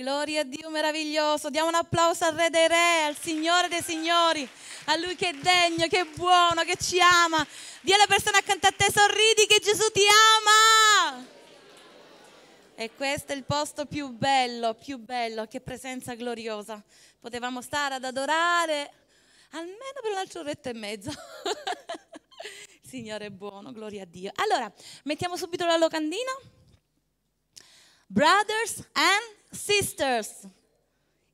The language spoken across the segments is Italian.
Gloria a Dio meraviglioso. Diamo un applauso al Re dei Re, al Signore dei Signori, a Lui che è degno, che è buono, che ci ama. Dì alla persona accanto a te, sorridi che Gesù ti ama. E questo è il posto più bello, più bello, che presenza gloriosa. Potevamo stare ad adorare almeno per un altro retto e mezzo. Signore è buono, gloria a Dio. Allora, mettiamo subito la locandina. Brothers and Sisters.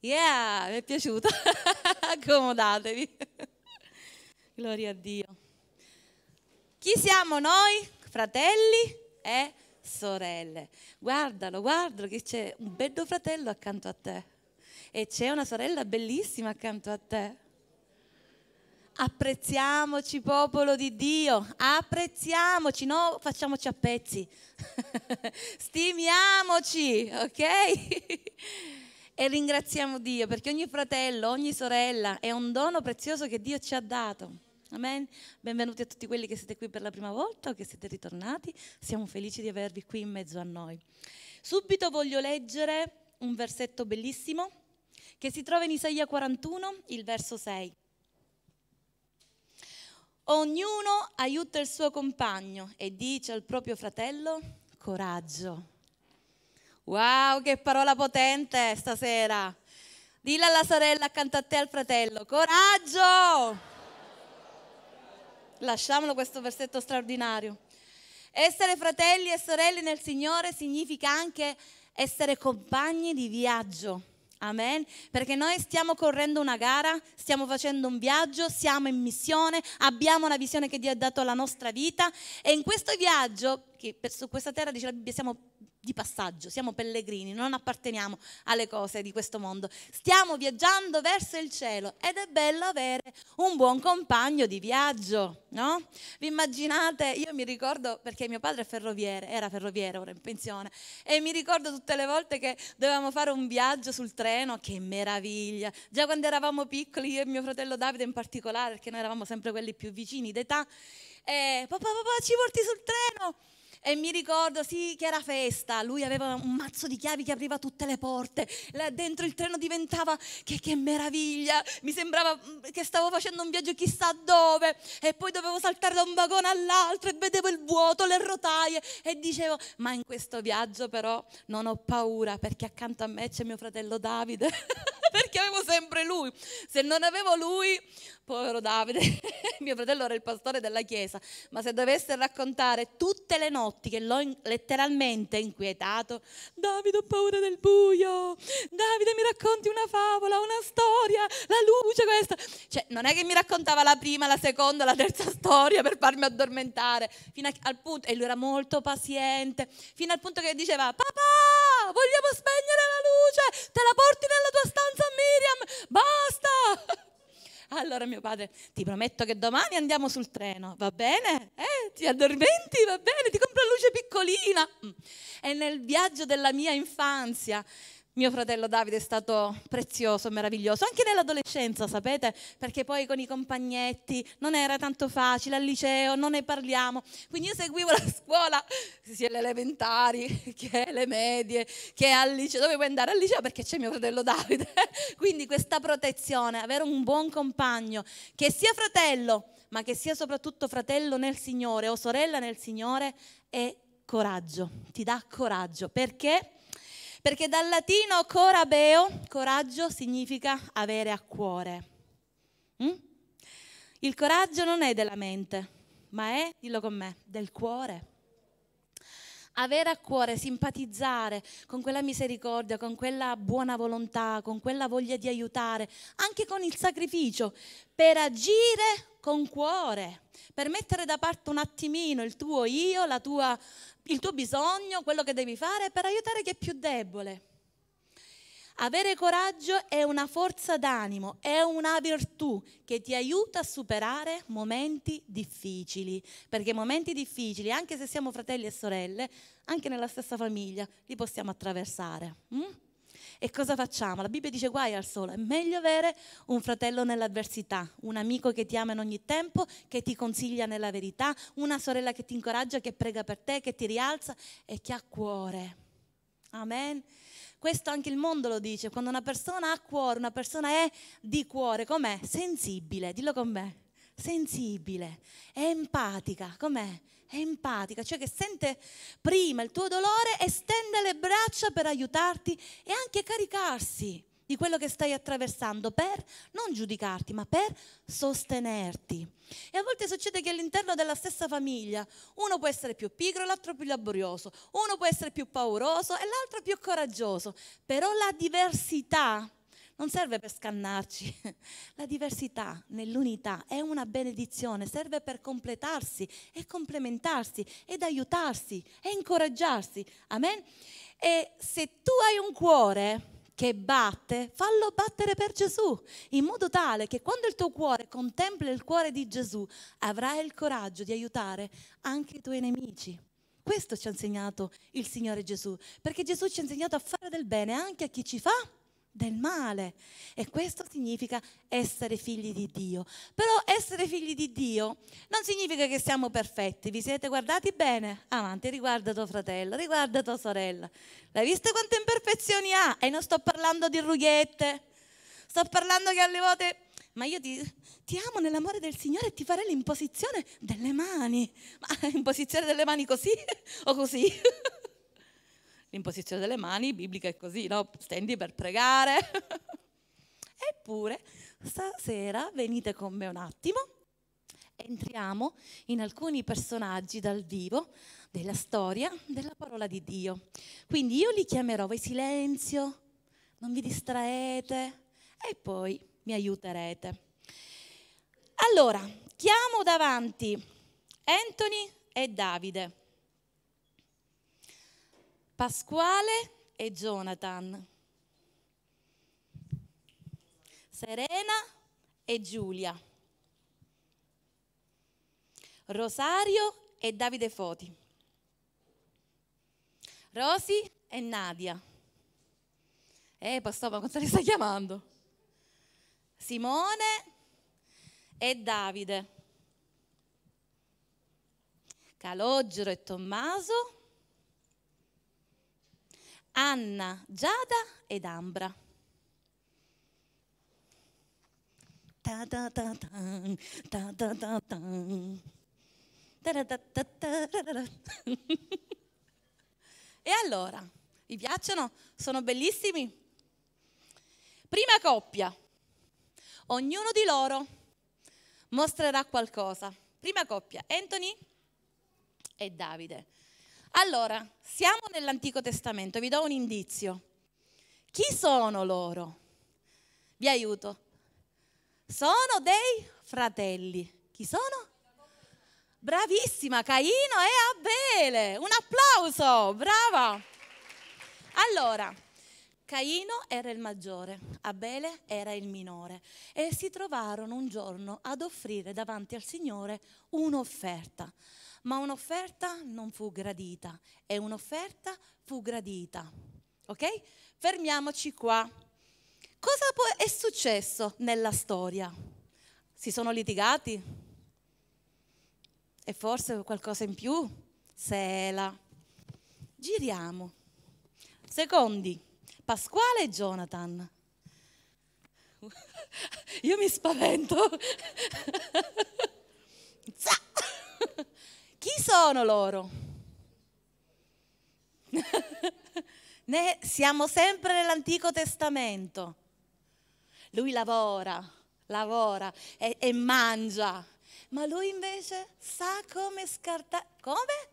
Yeah, mi è piaciuto. Accomodatevi. Gloria a Dio. Chi siamo noi? Fratelli e sorelle. Guardalo, guardalo che c'è un bello fratello accanto a te e c'è una sorella bellissima accanto a te. Apprezziamoci popolo di Dio, apprezziamoci, no facciamoci a pezzi, stimiamoci, ok? e ringraziamo Dio perché ogni fratello, ogni sorella è un dono prezioso che Dio ci ha dato. Amen. Benvenuti a tutti quelli che siete qui per la prima volta o che siete ritornati, siamo felici di avervi qui in mezzo a noi. Subito voglio leggere un versetto bellissimo che si trova in Isaia 41, il verso 6. Ognuno aiuta il suo compagno e dice al proprio fratello, coraggio. Wow, che parola potente stasera. Dilla alla sorella accanto a te al fratello, coraggio. Lasciamolo questo versetto straordinario. Essere fratelli e sorelle nel Signore significa anche essere compagni di viaggio Amen. Perché noi stiamo correndo una gara, stiamo facendo un viaggio, siamo in missione, abbiamo la visione che Dio ha dato alla nostra vita e in questo viaggio, che su questa terra dice la Bibbia, siamo di passaggio, siamo pellegrini, non apparteniamo alle cose di questo mondo, stiamo viaggiando verso il cielo ed è bello avere un buon compagno di viaggio, no? Vi immaginate, io mi ricordo perché mio padre è ferroviere, era ferroviere, ora in pensione, e mi ricordo tutte le volte che dovevamo fare un viaggio sul treno, che meraviglia, già quando eravamo piccoli, io e mio fratello Davide in particolare, perché noi eravamo sempre quelli più vicini d'età, e papà, papà, ci porti sul treno? E mi ricordo, sì, che era festa, lui aveva un mazzo di chiavi che apriva tutte le porte, là dentro il treno diventava, che, che meraviglia, mi sembrava mm, che stavo facendo un viaggio chissà dove, e poi dovevo saltare da un vagone all'altro e vedevo il vuoto, le rotaie, e dicevo, ma in questo viaggio però non ho paura perché accanto a me c'è mio fratello Davide. perché avevo sempre lui. Se non avevo lui, povero Davide, mio fratello era il pastore della chiesa, ma se dovesse raccontare tutte le notti che l'ho letteralmente inquietato, Davide ho paura del buio, Davide mi racconti una favola, una storia, la luce questa, cioè non è che mi raccontava la prima, la seconda, la terza storia per farmi addormentare, fino al punto, e lui era molto paziente, fino al punto che diceva papà vogliamo spegnere la luce, te la porti nel allora mio padre, ti prometto che domani andiamo sul treno, va bene? Eh, ti addormenti, va bene, ti compro la luce piccolina. Mm. E nel viaggio della mia infanzia mio fratello Davide è stato prezioso, meraviglioso, anche nell'adolescenza, sapete, perché poi con i compagnetti non era tanto facile, al liceo non ne parliamo. Quindi io seguivo la scuola, sia le elementari che le medie, che al liceo, dovevo andare al liceo perché c'è mio fratello Davide. Quindi questa protezione, avere un buon compagno, che sia fratello, ma che sia soprattutto fratello nel Signore o sorella nel Signore, è coraggio, ti dà coraggio, perché? perché dal latino corabeo, coraggio, significa avere a cuore. Mm? Il coraggio non è della mente, ma è, dillo con me, del cuore. Avere a cuore, simpatizzare con quella misericordia, con quella buona volontà, con quella voglia di aiutare, anche con il sacrificio, per agire con cuore, per mettere da parte un attimino il tuo io, la tua il tuo bisogno, quello che devi fare per aiutare chi è più debole. Avere coraggio è una forza d'animo, è una virtù che ti aiuta a superare momenti difficili, perché momenti difficili, anche se siamo fratelli e sorelle, anche nella stessa famiglia, li possiamo attraversare. Mm? E cosa facciamo? La Bibbia dice guai al sole, è meglio avere un fratello nell'avversità, un amico che ti ama in ogni tempo, che ti consiglia nella verità, una sorella che ti incoraggia, che prega per te, che ti rialza e che ha cuore. Amen. Questo anche il mondo lo dice, quando una persona ha cuore, una persona è di cuore, com'è? Sensibile, dillo con me sensibile, è empatica, com'è? È empatica, cioè che sente prima il tuo dolore e stende le braccia per aiutarti e anche caricarsi di quello che stai attraversando per non giudicarti, ma per sostenerti. E a volte succede che all'interno della stessa famiglia uno può essere più pigro, l'altro più laborioso, uno può essere più pauroso e l'altro più coraggioso, però la diversità non serve per scannarci. La diversità nell'unità è una benedizione, serve per completarsi e complementarsi ed aiutarsi e incoraggiarsi. Amen? E se tu hai un cuore che batte, fallo battere per Gesù, in modo tale che quando il tuo cuore contempla il cuore di Gesù, avrai il coraggio di aiutare anche i tuoi nemici. Questo ci ha insegnato il Signore Gesù, perché Gesù ci ha insegnato a fare del bene anche a chi ci fa del male. E questo significa essere figli di Dio. Però essere figli di Dio non significa che siamo perfetti. Vi siete guardati bene? Avanti, riguarda tuo fratello, riguarda tua sorella. L'hai visto quante imperfezioni ha? E non sto parlando di rughette. Sto parlando che alle volte... Ma io ti, ti amo nell'amore del Signore e ti farei l'imposizione delle mani. Ma l'imposizione delle mani così o così? l'imposizione delle mani biblica è così, no? Stendi per pregare. Eppure stasera venite con me un attimo, entriamo in alcuni personaggi dal vivo della storia della parola di Dio. Quindi io li chiamerò, voi silenzio, non vi distraete e poi mi aiuterete. Allora, chiamo davanti Anthony e Davide. Pasquale e Jonathan, Serena e Giulia, Rosario e Davide Foti, Rosi e Nadia. Eh, pastor, ma cosa li stai chiamando? Simone e Davide. Calogero e Tommaso. Anna, Giada ed Ambra. E allora, vi piacciono? Sono bellissimi? Prima coppia. Ognuno di loro mostrerà qualcosa. Prima coppia, Anthony e Davide. Allora, siamo nell'Antico Testamento, vi do un indizio. Chi sono loro? Vi aiuto. Sono dei fratelli. Chi sono? Bravissima, Caino e Abele. Un applauso, brava. Allora, Caino era il maggiore, Abele era il minore e si trovarono un giorno ad offrire davanti al Signore un'offerta, ma un'offerta non fu gradita e un'offerta fu gradita. Ok? Fermiamoci qua. Cosa è successo nella storia? Si sono litigati? E forse qualcosa in più? Sela. Giriamo. Secondi. Pasquale e Jonathan. Io mi spavento. Chi sono loro? Ne siamo sempre nell'Antico Testamento. Lui lavora, lavora e, e mangia, ma lui invece sa come scartare. Come?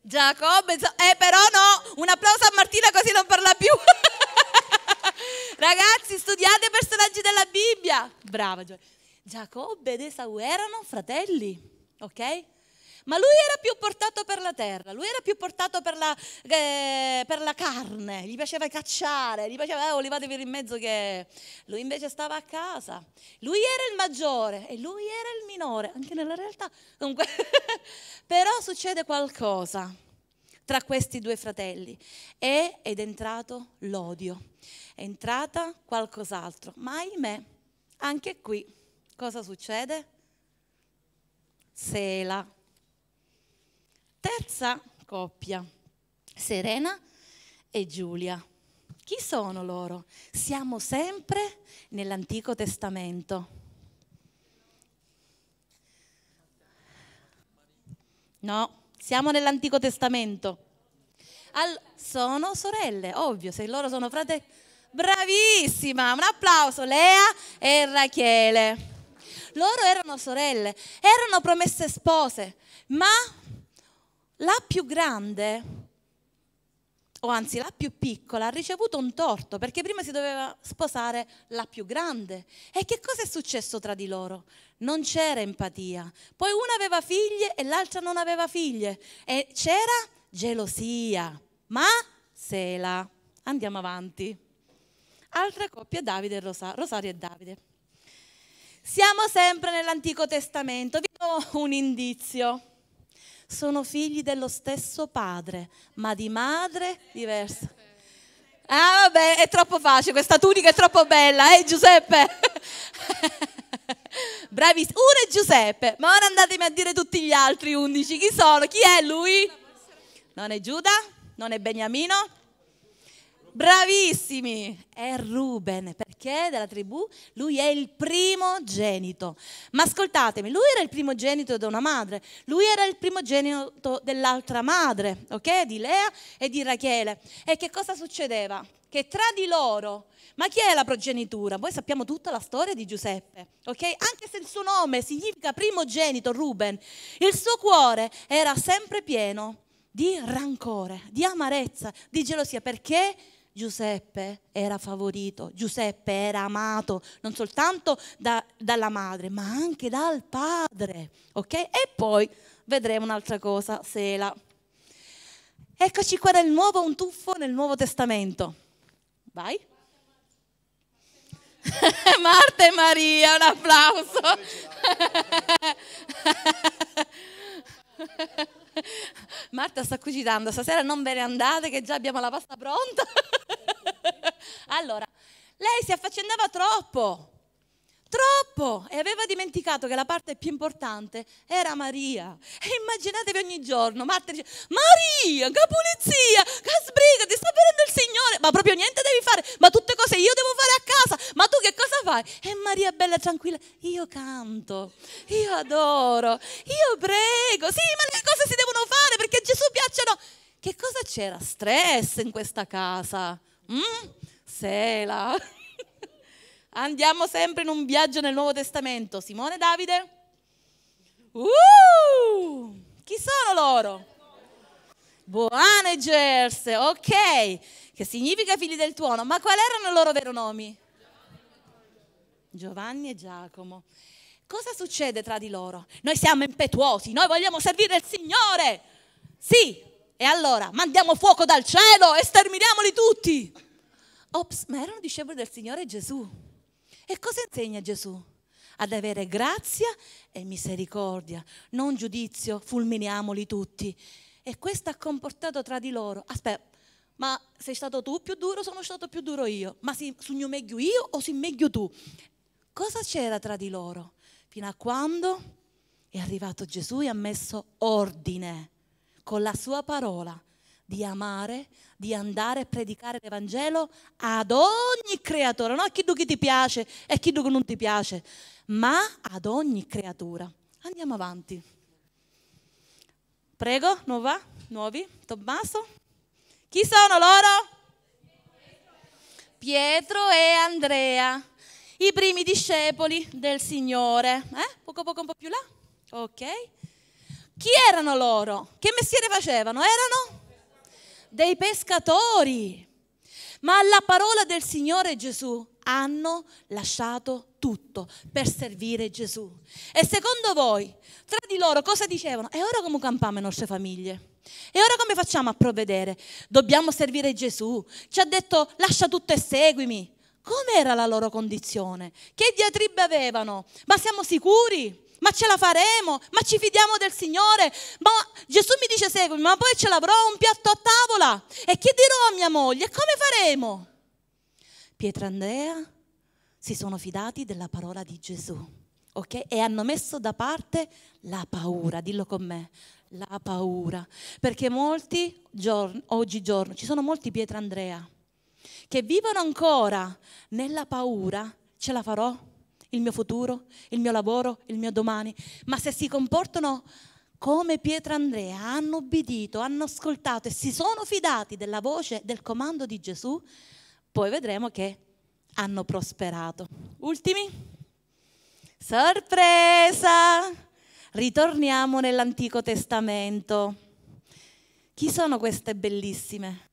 Giacobbe, eh però no, un applauso a Martina così non parla più. Ragazzi, studiate i personaggi della Bibbia. Brava Gioia. Giacobbe ed Esau erano fratelli, ok? Ma lui era più portato per la terra, lui era più portato per la, eh, per la carne, gli piaceva cacciare, gli piaceva, eh, olivatevi in mezzo che... Lui invece stava a casa, lui era il maggiore e lui era il minore, anche nella realtà. Comunque, però succede qualcosa tra questi due fratelli e, ed è entrato l'odio, è entrata qualcos'altro, ma ahimè, anche qui cosa succede? Sela. Terza coppia, Serena e Giulia. Chi sono loro? Siamo sempre nell'Antico Testamento. No, siamo nell'Antico Testamento. All- sono sorelle, ovvio, se loro sono frate... Bravissima! Un applauso, Lea e Rachele. Loro erano sorelle, erano promesse spose, ma la più grande, o anzi la più piccola, ha ricevuto un torto perché prima si doveva sposare la più grande. E che cosa è successo tra di loro? non c'era empatia. Poi una aveva figlie e l'altra non aveva figlie e c'era gelosia, ma sela. Andiamo avanti. Altra coppia, Davide e Rosa- Rosario e Davide. Siamo sempre nell'Antico Testamento, vi do un indizio. Sono figli dello stesso padre, ma di madre diversa. Ah vabbè, è troppo facile, questa tunica è troppo bella, eh Giuseppe? Bravissimo. Uno è Giuseppe, ma ora andatemi a dire tutti gli altri 11. Chi sono? Chi è lui? Non è Giuda? Non è Beniamino? Bravissimi! È Ruben, perché della tribù lui è il primogenito. Ma ascoltatemi, lui era il primogenito di una madre, lui era il primogenito dell'altra madre, ok? Di Lea e di Rachele. E che cosa succedeva? che tra di loro, ma chi è la progenitura? Poi sappiamo tutta la storia di Giuseppe, ok? Anche se il suo nome significa primogenito, Ruben, il suo cuore era sempre pieno di rancore, di amarezza, di gelosia, perché Giuseppe era favorito, Giuseppe era amato non soltanto da, dalla madre, ma anche dal padre, ok? E poi vedremo un'altra cosa, Sela. Eccoci qua nel nuovo, un tuffo nel Nuovo Testamento. Vai. Marta e Maria, un applauso. Marta sta cogitando, stasera non ve ne andate che già abbiamo la pasta pronta. allora, lei si affaccendava troppo. Troppo! E aveva dimenticato che la parte più importante era Maria. E immaginatevi ogni giorno, Marta dice, Maria, che pulizia, che sbriga, ti sta venendo il Signore, ma proprio niente devi fare, ma tutte cose io devo fare a casa, ma tu che cosa fai? E Maria bella tranquilla, io canto, io adoro, io prego, sì, ma le cose si devono fare perché Gesù piacciono. Che cosa c'era? Stress in questa casa? Mm? Sela. Andiamo sempre in un viaggio nel Nuovo Testamento. Simone e Davide? Uh! Chi sono loro? Boanegers, ok, che significa figli del tuono, ma quali erano i loro veri nomi? Giovanni e Giacomo. Cosa succede tra di loro? Noi siamo impetuosi, noi vogliamo servire il Signore. Sì, e allora mandiamo fuoco dal cielo e sterminiamoli tutti. Ops, ma erano discepoli del Signore Gesù. E cosa insegna Gesù? Ad avere grazia e misericordia, non giudizio, fulminiamoli tutti. E questo ha comportato tra di loro, aspetta, ma sei stato tu più duro, sono stato più duro io, ma si, sugno meglio io o si meglio tu? Cosa c'era tra di loro? Fino a quando è arrivato Gesù e ha messo ordine con la sua parola di amare, di andare a predicare l'Evangelo ad ogni creatura, non a chi tu ti piace e a chi non ti piace, ma ad ogni creatura. Andiamo avanti. Prego, nuova, nuovi, Tommaso. Chi sono loro? Pietro e Andrea, i primi discepoli del Signore. Eh? Poco poco un po' più là. Ok. Chi erano loro? Che mestiere facevano? Erano? dei pescatori, ma alla parola del Signore Gesù hanno lasciato tutto per servire Gesù. E secondo voi, tra di loro cosa dicevano? E ora come campiamo le nostre famiglie? E ora come facciamo a provvedere? Dobbiamo servire Gesù. Ci ha detto lascia tutto e seguimi. Com'era la loro condizione? Che diatribe avevano? Ma siamo sicuri? ma ce la faremo, ma ci fidiamo del Signore. Ma Gesù mi dice seguimi, ma poi ce l'avrò un piatto a tavola. E che dirò a mia moglie? Come faremo? Pietro e Andrea si sono fidati della parola di Gesù, ok? E hanno messo da parte la paura, dillo con me, la paura. Perché molti giorni, oggigiorno, ci sono molti Pietro e Andrea che vivono ancora nella paura, ce la farò? il mio futuro, il mio lavoro, il mio domani, ma se si comportano come Pietro e Andrea, hanno obbedito, hanno ascoltato e si sono fidati della voce, del comando di Gesù, poi vedremo che hanno prosperato. Ultimi? Sorpresa! Ritorniamo nell'Antico Testamento. Chi sono queste bellissime?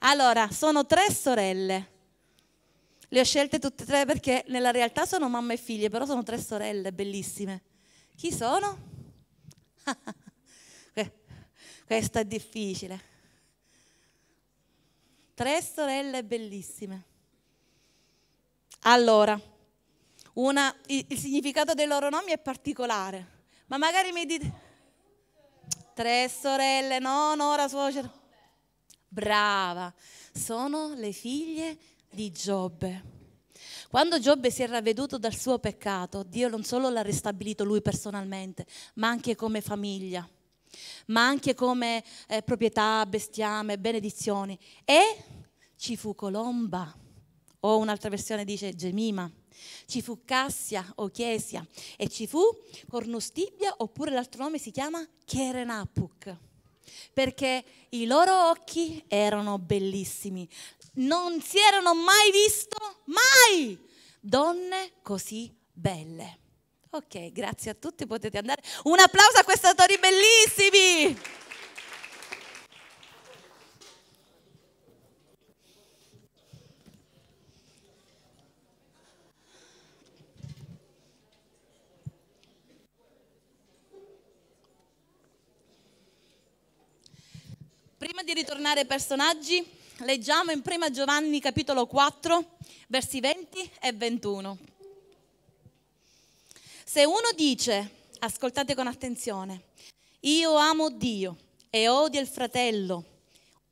Allora, sono tre sorelle. Le ho scelte tutte e tre perché nella realtà sono mamma e figlie, però sono tre sorelle bellissime. Chi sono? Questo è difficile. Tre sorelle bellissime. Allora, una, il, il, significato dei loro nomi è particolare, ma magari mi dite... Tre sorelle, no, Nora, suocera. Brava, sono le figlie di Giobbe. Quando Giobbe si è ravveduto dal suo peccato, Dio non solo l'ha ristabilito lui personalmente, ma anche come famiglia, ma anche come eh, proprietà, bestiame, benedizioni. E ci fu colomba, o un'altra versione dice gemima, ci fu cassia o chiesia, e ci fu cornustibia, oppure l'altro nome si chiama cherenapuk perché i loro occhi erano bellissimi, non si erano mai visto mai donne così belle. Ok, grazie a tutti, potete andare. Un applauso a questi autori bellissimi! Prima di ritornare ai personaggi, leggiamo in 1 Giovanni capitolo 4, versi 20 e 21. Se uno dice, ascoltate con attenzione, io amo Dio e odio il fratello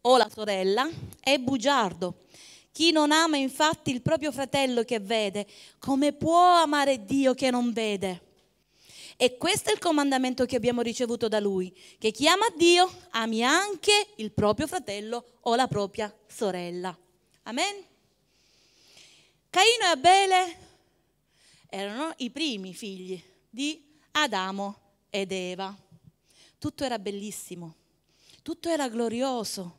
o la sorella, è bugiardo. Chi non ama infatti il proprio fratello che vede, come può amare Dio che non vede? E questo è il comandamento che abbiamo ricevuto da lui, che chi ama Dio ami anche il proprio fratello o la propria sorella. Amen? Caino e Abele erano i primi figli di Adamo ed Eva. Tutto era bellissimo, tutto era glorioso,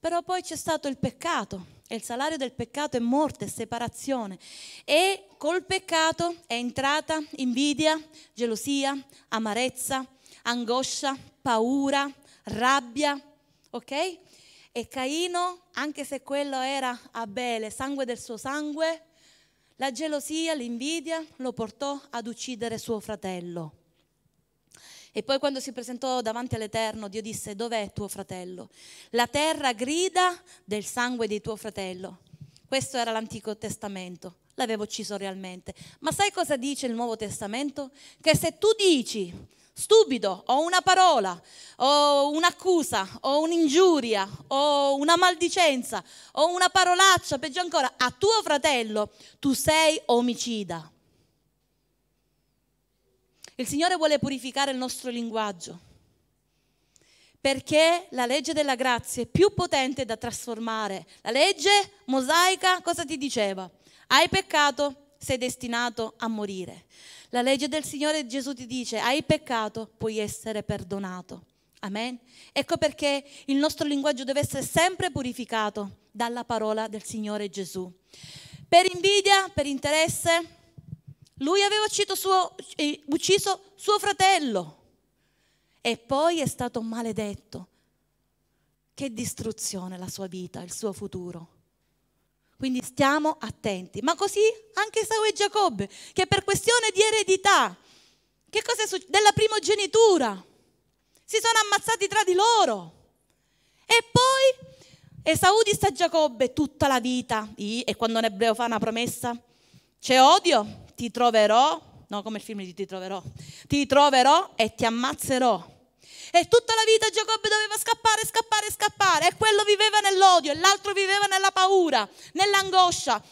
però poi c'è stato il peccato e il salario del peccato è morte, separazione. E col peccato è entrata invidia, gelosia, amarezza, angoscia, paura, rabbia, ok? E Caino, anche se quello era Abele, sangue del suo sangue, la gelosia, l'invidia lo portò ad uccidere suo fratello. E poi quando si presentò davanti all'Eterno, Dio disse, dov'è tuo fratello? La terra grida del sangue di tuo fratello. Questo era l'Antico Testamento, l'aveva ucciso realmente. Ma sai cosa dice il Nuovo Testamento? Che se tu dici stupido o una parola o un'accusa o un'ingiuria o una maldicenza o una parolaccia, peggio ancora, a tuo fratello, tu sei omicida. Il Signore vuole purificare il nostro linguaggio perché la legge della grazia è più potente da trasformare. La legge mosaica cosa ti diceva? Hai peccato, sei destinato a morire. La legge del Signore Gesù ti dice, hai peccato, puoi essere perdonato. Amen. Ecco perché il nostro linguaggio deve essere sempre purificato dalla parola del Signore Gesù. Per invidia, per interesse, lui aveva ucciso suo, eh, ucciso suo fratello e poi è stato maledetto. Che distruzione la sua vita, il suo futuro. Quindi stiamo attenti. Ma così anche Esau e Giacobbe, che per questione di eredità, che cosa è successo? Della primogenitura, si sono ammazzati tra di loro. E poi Esau disse a Giacobbe tutta la vita, e quando un ebreo fa una promessa, c'è odio, ti troverò, no come il film di Ti troverò, ti troverò e ti ammazzerò. E tutta la vita Giacobbe doveva scappare, scappare, scappare. E quello viveva nell'odio, e l'altro viveva nella paura, nell'angoscia.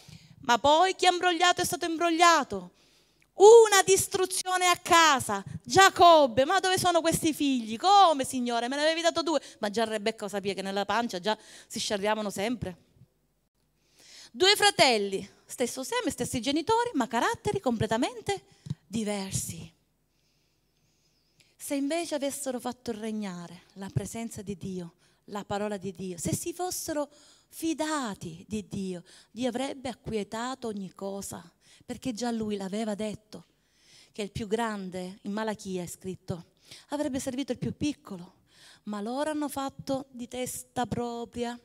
Ma poi chi ha imbrogliato è stato imbrogliato. Una distruzione a casa. Giacobbe, ma dove sono questi figli? Come, signore? Me ne avevi dato due. Ma già Rebecca sapeva che nella pancia già si sciarriavano sempre. Due fratelli, stesso seme, stessi genitori, ma caratteri completamente diversi. Se invece avessero fatto regnare la presenza di Dio, la parola di Dio, se si fossero fidati di Dio, Dio avrebbe acquietato ogni cosa, perché già lui l'aveva detto, che il più grande, in Malachia è scritto, avrebbe servito il più piccolo, ma loro hanno fatto di testa propria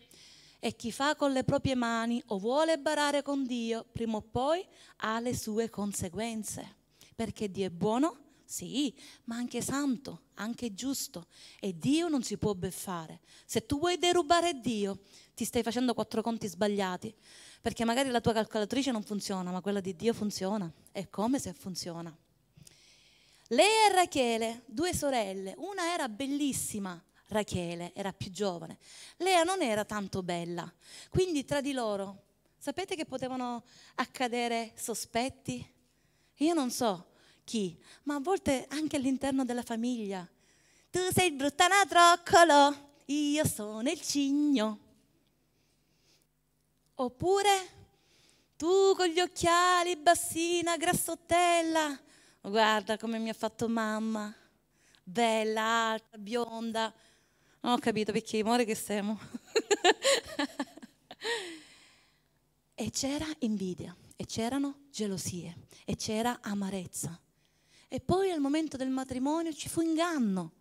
e chi fa con le proprie mani o vuole barare con Dio, prima o poi ha le sue conseguenze. Perché Dio è buono, sì, ma anche santo, anche giusto. E Dio non si può beffare. Se tu vuoi derubare Dio, ti stai facendo quattro conti sbagliati. Perché magari la tua calcolatrice non funziona, ma quella di Dio funziona. È come se funziona. Lei e Rachele, due sorelle, una era bellissima, Rachele era più giovane. Lea non era tanto bella, quindi tra di loro sapete che potevano accadere sospetti? Io non so chi, ma a volte anche all'interno della famiglia. Tu sei il bruttana troccolo, io sono il cigno. Oppure tu con gli occhiali, bassina, grassottella, guarda come mi ha fatto mamma, bella, alta, bionda. Non ho capito perché, muore che siamo. e c'era invidia, e c'erano gelosie, e c'era amarezza. E poi al momento del matrimonio ci fu inganno,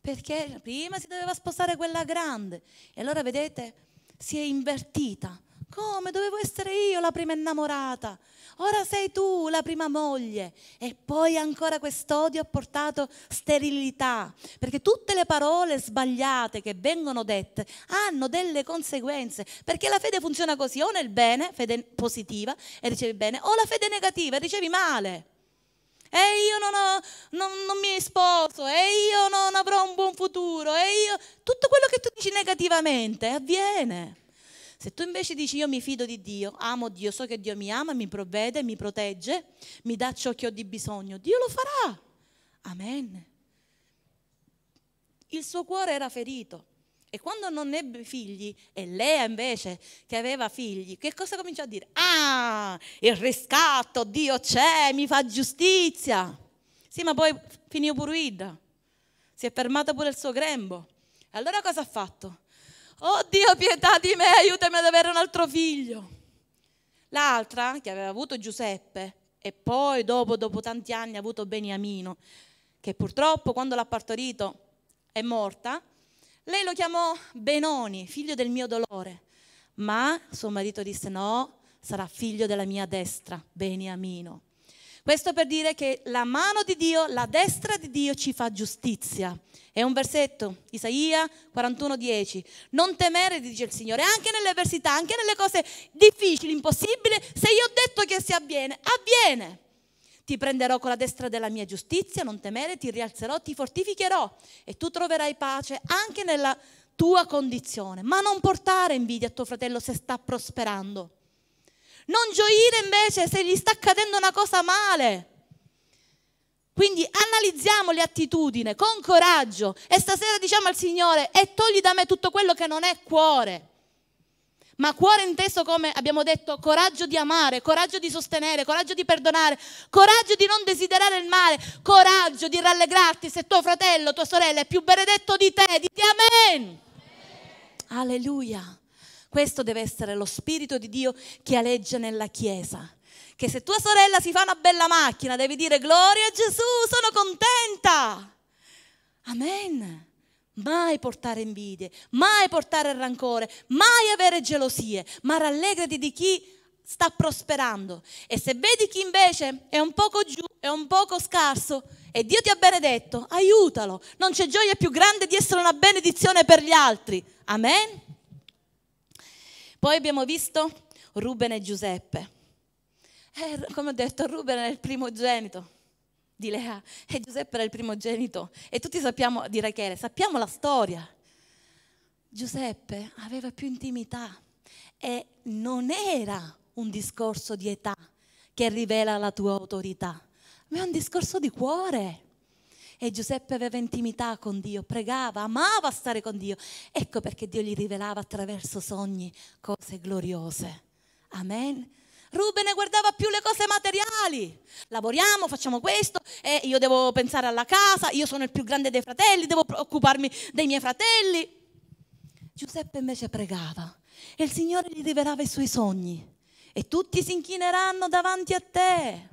perché prima si doveva sposare quella grande. E allora vedete, si è invertita. Come dovevo essere io la prima innamorata? ora sei tu la prima moglie. E poi ancora quest'odio ha portato sterilità, perché tutte le parole sbagliate che vengono dette hanno delle conseguenze, perché la fede funziona così, o nel bene, fede positiva e ricevi bene, o la fede negativa e ricevi male. E io non, ho, non, non mi sposo, e io non avrò un buon futuro, e io... Tutto quello che tu dici negativamente avviene. Se tu invece dici io mi fido di Dio, amo Dio, so che Dio mi ama, mi provvede, mi protegge, mi dà ciò che ho di bisogno, Dio lo farà. Amen. Il suo cuore era ferito. E quando non ebbe figli, e Lea invece che aveva figli, che cosa cominciò a dire? Ah, il riscatto, Dio c'è, mi fa giustizia. Sì, ma poi finì pure Ida. Si è fermata pure il suo grembo. E allora cosa ha fatto? Oh Dio, pietà di me, aiutami ad avere un altro figlio. L'altra, che aveva avuto Giuseppe e poi dopo, dopo tanti anni ha avuto Beniamino, che purtroppo quando l'ha partorito è morta, lei lo chiamò Benoni, figlio del mio dolore. Ma suo marito disse no, sarà figlio della mia destra, Beniamino. Questo per dire che la mano di Dio, la destra di Dio ci fa giustizia. È un versetto, Isaia 41:10. Non temere, dice il Signore, anche nelle avversità, anche nelle cose difficili, impossibili, se io ho detto che si avviene, avviene. Ti prenderò con la destra della mia giustizia, non temere, ti rialzerò, ti fortificherò e tu troverai pace anche nella tua condizione. Ma non portare invidia a tuo fratello se sta prosperando. Non gioire invece se gli sta accadendo una cosa male. Quindi analizziamo le attitudini con coraggio e stasera diciamo al Signore e togli da me tutto quello che non è cuore. Ma cuore inteso come abbiamo detto coraggio di amare, coraggio di sostenere, coraggio di perdonare, coraggio di non desiderare il male, coraggio di rallegrarti se tuo fratello, tua sorella è più benedetto di te, di amen. amen. Alleluia. Questo deve essere lo Spirito di Dio che aleggia nella Chiesa. Che se tua sorella si fa una bella macchina, devi dire gloria a Gesù, sono contenta. Amen. Mai portare invidie, mai portare rancore, mai avere gelosie, ma rallegrati di chi sta prosperando. E se vedi chi invece è un poco giù, è un poco scarso, e Dio ti ha benedetto, aiutalo. Non c'è gioia più grande di essere una benedizione per gli altri. Amen. Poi abbiamo visto Ruben e Giuseppe. Eh, come ho detto, Ruben era il primogenito di Lea e Giuseppe era il primogenito. E tutti sappiamo di Rachele, sappiamo la storia. Giuseppe aveva più intimità e non era un discorso di età che rivela la tua autorità, ma è un discorso di cuore. E Giuseppe aveva intimità con Dio, pregava, amava stare con Dio. Ecco perché Dio gli rivelava attraverso sogni cose gloriose. Amen. Rubene guardava più le cose materiali. Lavoriamo, facciamo questo, eh, io devo pensare alla casa, io sono il più grande dei fratelli, devo occuparmi dei miei fratelli. Giuseppe invece pregava e il Signore gli rivelava i suoi sogni e tutti si inchineranno davanti a te.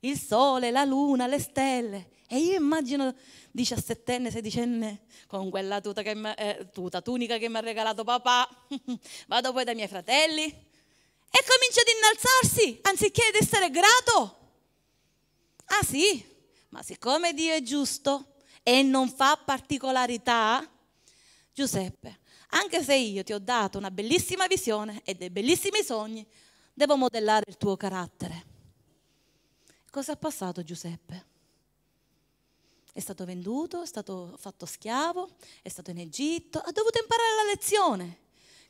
Il sole, la luna, le stelle. E io immagino diciassettenne, sedicenne, con quella tuta, che eh, tuta tunica che mi ha regalato papà, vado poi dai miei fratelli e comincio ad innalzarsi, anziché ad essere grato. Ah sì, ma siccome Dio è giusto e non fa particolarità, Giuseppe, anche se io ti ho dato una bellissima visione e dei bellissimi sogni, devo modellare il tuo carattere. Cosa è passato Giuseppe? è stato venduto, è stato fatto schiavo, è stato in Egitto, ha dovuto imparare la lezione.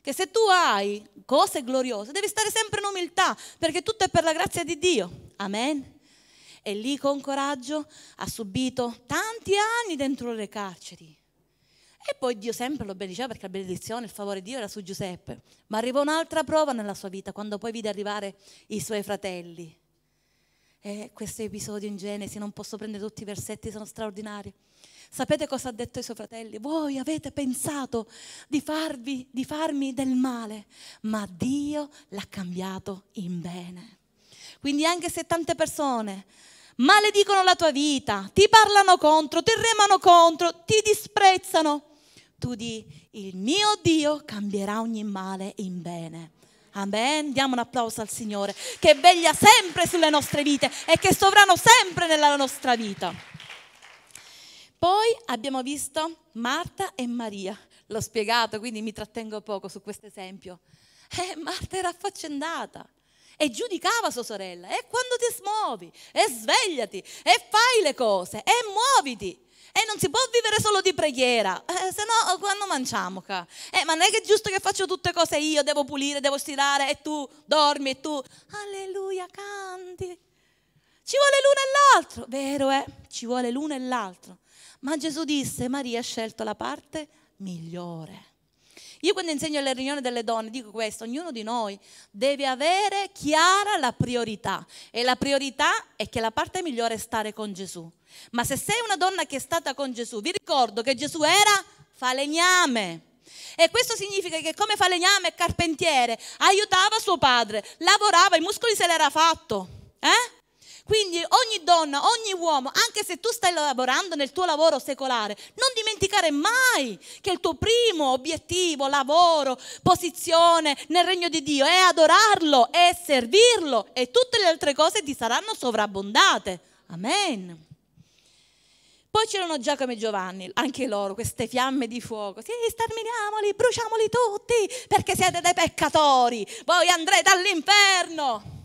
Che se tu hai cose gloriose, devi stare sempre in umiltà, perché tutto è per la grazia di Dio. Amen e lì con coraggio ha subito tanti anni dentro le carceri. E poi Dio sempre lo benediceva perché la benedizione, il favore di Dio era su Giuseppe. Ma arrivò un'altra prova nella sua vita quando poi vide arrivare i suoi fratelli eh, questo episodio in Genesi, non posso prendere tutti i versetti, sono straordinari. Sapete cosa ha detto ai suoi fratelli? Voi avete pensato di, farvi, di farmi del male, ma Dio l'ha cambiato in bene. Quindi anche se tante persone maledicono la tua vita, ti parlano contro, ti remano contro, ti disprezzano, tu di il mio Dio cambierà ogni male in bene. Amen. Diamo un applauso al Signore che veglia sempre sulle nostre vite e che è sovrano sempre nella nostra vita. Poi abbiamo visto Marta e Maria. L'ho spiegato, quindi mi trattengo poco su questo esempio. Eh, Marta era affaccendata e giudicava sua sorella. E eh, quando ti smuovi, e eh, svegliati, e eh, fai le cose, e muoviti. E non si può vivere solo di preghiera, eh, se no oh, quando mangiamo? Ca? Eh, ma non è che è giusto che faccio tutte cose io, devo pulire, devo stirare, e tu dormi, e tu, alleluia, canti. Ci vuole l'uno e l'altro, vero eh? Ci vuole l'uno e l'altro. Ma Gesù disse, Maria ha scelto la parte migliore. Io quando insegno alle riunioni delle donne dico questo, ognuno di noi deve avere chiara la priorità e la priorità è che la parte migliore è stare con Gesù. Ma se sei una donna che è stata con Gesù, vi ricordo che Gesù era falegname. E questo significa che come falegname e carpentiere aiutava suo padre, lavorava, i muscoli se l'era fatto. Eh? Quindi ogni donna, ogni uomo, anche se tu stai lavorando nel tuo lavoro secolare, non dimenticare mai che il tuo primo obiettivo, lavoro, posizione nel regno di Dio è adorarlo, è servirlo e tutte le altre cose ti saranno sovrabbondate. Amen. Poi c'erano Giacomo e Giovanni, anche loro, queste fiamme di fuoco. Sì, sterminiamoli, bruciamoli tutti, perché siete dei peccatori, voi andrete all'inferno.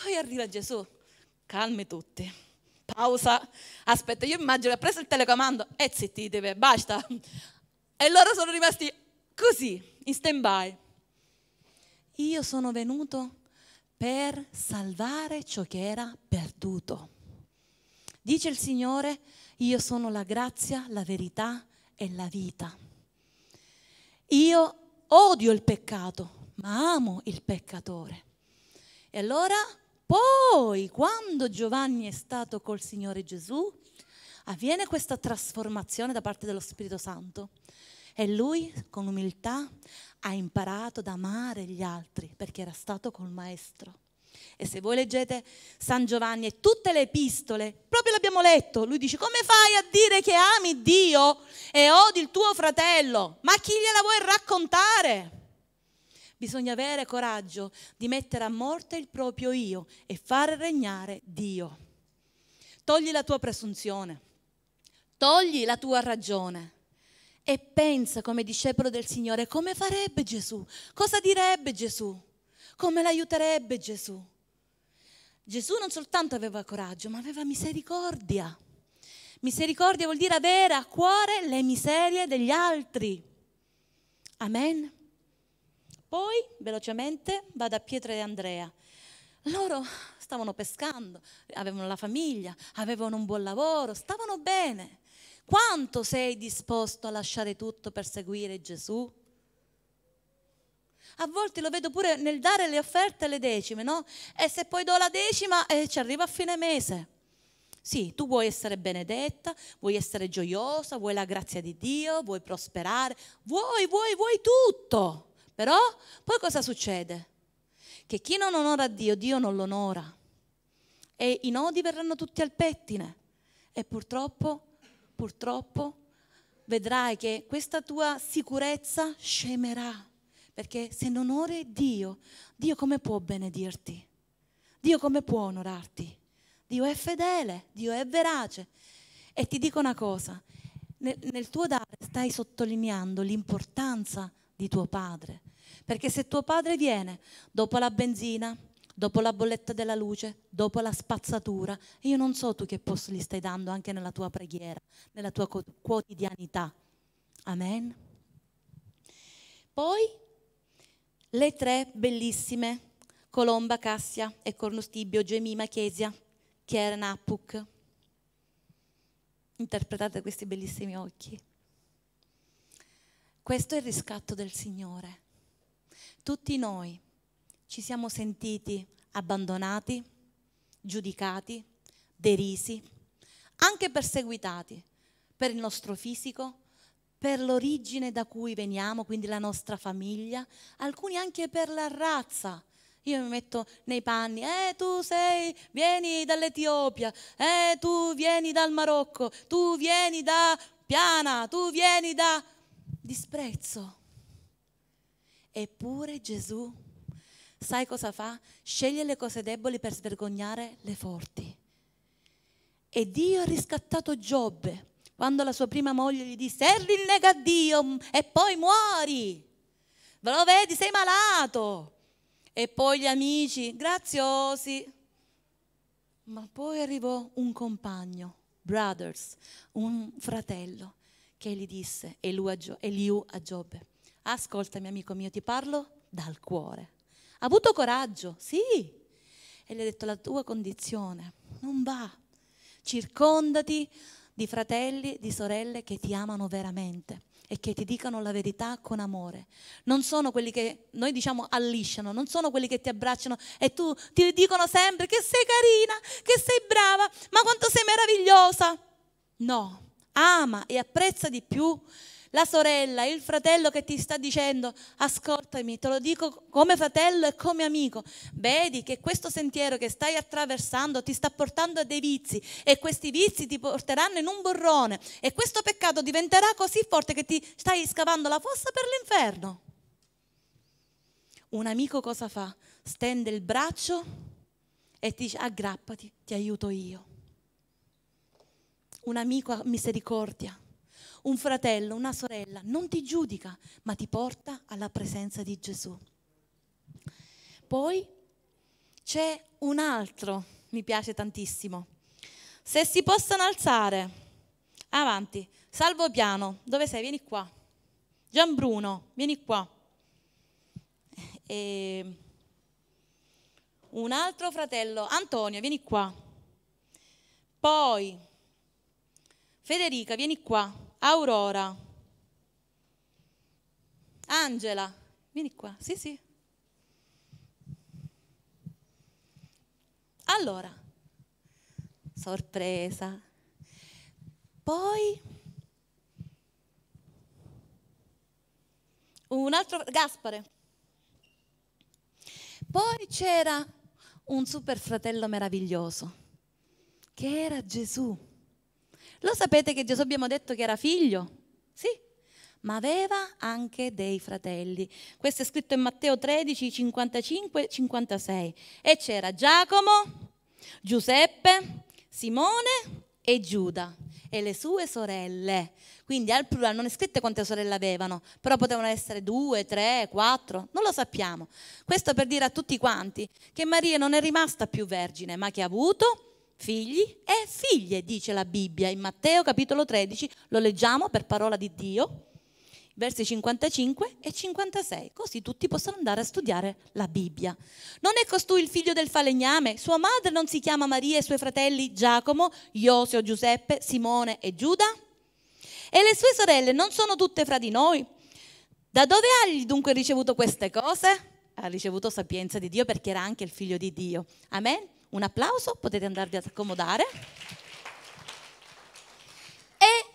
Poi arriva Gesù calme tutti, pausa, aspetta, io immagino ha preso il telecomando e eh, zittitevi, basta. E loro sono rimasti così, in stand by. Io sono venuto per salvare ciò che era perduto. Dice il Signore, io sono la grazia, la verità e la vita. Io odio il peccato, ma amo il peccatore. E allora poi, quando Giovanni è stato col Signore Gesù, avviene questa trasformazione da parte dello Spirito Santo e lui, con umiltà, ha imparato ad amare gli altri perché era stato col Maestro. E se voi leggete San Giovanni e tutte le epistole, proprio l'abbiamo letto, lui dice come fai a dire che ami Dio e odi il tuo fratello? Ma chi gliela vuoi raccontare? Bisogna avere coraggio di mettere a morte il proprio io e fare regnare Dio. Togli la tua presunzione, togli la tua ragione e pensa come discepolo del Signore, come farebbe Gesù? Cosa direbbe Gesù? Come l'aiuterebbe Gesù? Gesù non soltanto aveva coraggio, ma aveva misericordia. Misericordia vuol dire avere a cuore le miserie degli altri. Amen. Poi, velocemente, vado a Pietro e Andrea. Loro stavano pescando, avevano la famiglia, avevano un buon lavoro, stavano bene. Quanto sei disposto a lasciare tutto per seguire Gesù? A volte lo vedo pure nel dare le offerte alle decime, no? E se poi do la decima eh, ci arriva a fine mese. Sì, tu vuoi essere benedetta, vuoi essere gioiosa, vuoi la grazia di Dio, vuoi prosperare, vuoi, vuoi, vuoi tutto. Però poi cosa succede? Che chi non onora Dio, Dio non l'onora. E i nodi verranno tutti al pettine. E purtroppo, purtroppo, vedrai che questa tua sicurezza scemerà. Perché se non onori Dio, Dio come può benedirti? Dio come può onorarti? Dio è fedele, Dio è verace. E ti dico una cosa, nel, nel tuo dare stai sottolineando l'importanza di di tuo padre. Perché se tuo padre viene dopo la benzina, dopo la bolletta della luce, dopo la spazzatura, io non so tu che posto gli stai dando anche nella tua preghiera, nella tua quotidianità. Amen. Poi le tre bellissime, Colomba, Cassia e Cornostibio, Gemima, Chesia, che era Interpretate questi bellissimi occhi. Questo è il riscatto del Signore. Tutti noi ci siamo sentiti abbandonati, giudicati, derisi, anche perseguitati per il nostro fisico, per l'origine da cui veniamo, quindi la nostra famiglia, alcuni anche per la razza. Io mi metto nei panni, eh tu sei, vieni dall'Etiopia, eh tu vieni dal Marocco, tu vieni da Piana, tu vieni da disprezzo. Eppure Gesù, sai cosa fa? Sceglie le cose deboli per svergognare le forti. E Dio ha riscattato Giobbe quando la sua prima moglie gli disse, e rinnega a Dio e poi muori. Ve lo vedi, sei malato. E poi gli amici, graziosi. Ma poi arrivò un compagno, brothers, un fratello, che gli disse Eliu a Giobbe, ascoltami amico mio, ti parlo dal cuore. Ha avuto coraggio, sì. E gli ha detto la tua condizione non va. Circondati di fratelli, di sorelle che ti amano veramente e che ti dicano la verità con amore. Non sono quelli che noi diciamo allisciano, non sono quelli che ti abbracciano e tu ti dicono sempre che sei carina, che sei brava, ma quanto sei meravigliosa. No, ama e apprezza di più la sorella, il fratello che ti sta dicendo ascoltami, te lo dico come fratello e come amico, vedi che questo sentiero che stai attraversando ti sta portando a dei vizi e questi vizi ti porteranno in un burrone e questo peccato diventerà così forte che ti stai scavando la fossa per l'inferno. Un amico cosa fa? Stende il braccio e ti dice aggrappati, ti aiuto io un amico a misericordia, un fratello, una sorella, non ti giudica, ma ti porta alla presenza di Gesù. Poi c'è un altro, mi piace tantissimo. Se si possono alzare, avanti, salvo piano, dove sei? Vieni qua. Gian Bruno, vieni qua. E ehm, un altro fratello, Antonio, vieni qua. Poi Federica, vieni qua. Aurora. Angela, vieni qua. Sì, sì. Allora, sorpresa. Poi un altro Gaspare. Poi c'era un super fratello meraviglioso che era Gesù. Lo sapete che Gesù abbiamo detto che era figlio? Sì, ma aveva anche dei fratelli. Questo è scritto in Matteo 13, 55, 56. E c'era Giacomo, Giuseppe, Simone e Giuda e le sue sorelle. Quindi al plurale non è scritto quante sorelle avevano, però potevano essere due, tre, quattro, non lo sappiamo. Questo per dire a tutti quanti che Maria non è rimasta più vergine, ma che ha avuto figli e figlie, dice la Bibbia in Matteo capitolo 13, lo leggiamo per parola di Dio, versi 55 e 56, così tutti possono andare a studiare la Bibbia. Non è costui il figlio del falegname, sua madre non si chiama Maria e suoi fratelli Giacomo, Iosio, Giuseppe, Simone e Giuda? E le sue sorelle non sono tutte fra di noi? Da dove ha dunque ricevuto queste cose? Ha ricevuto sapienza di Dio perché era anche il figlio di Dio. Amen? Un applauso, potete andarvi ad accomodare. E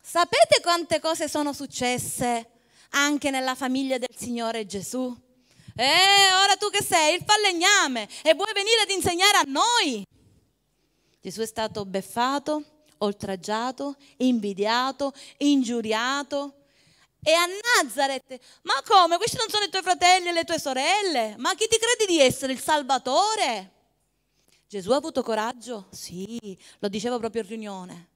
sapete quante cose sono successe anche nella famiglia del Signore Gesù? E ora tu che sei il falegname e vuoi venire ad insegnare a noi? Gesù è stato beffato, oltraggiato, invidiato, ingiuriato. E a Nazareth, ma come? Questi non sono i tuoi fratelli e le tue sorelle? Ma chi ti credi di essere il Salvatore? Gesù ha avuto coraggio? Sì, lo diceva proprio in riunione.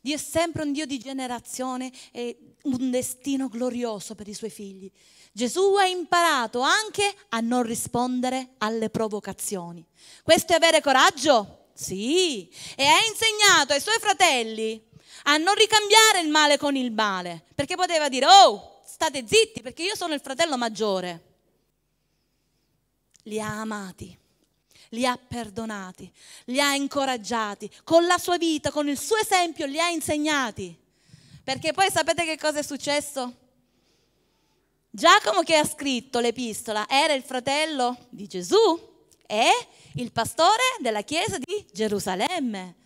Dio è sempre un Dio di generazione e un destino glorioso per i suoi figli. Gesù ha imparato anche a non rispondere alle provocazioni. Questo è avere coraggio? Sì. E ha insegnato ai suoi fratelli a non ricambiare il male con il male, perché poteva dire, oh, state zitti perché io sono il fratello maggiore. Li ha amati li ha perdonati, li ha incoraggiati, con la sua vita, con il suo esempio li ha insegnati. Perché poi sapete che cosa è successo? Giacomo che ha scritto l'epistola era il fratello di Gesù e il pastore della chiesa di Gerusalemme.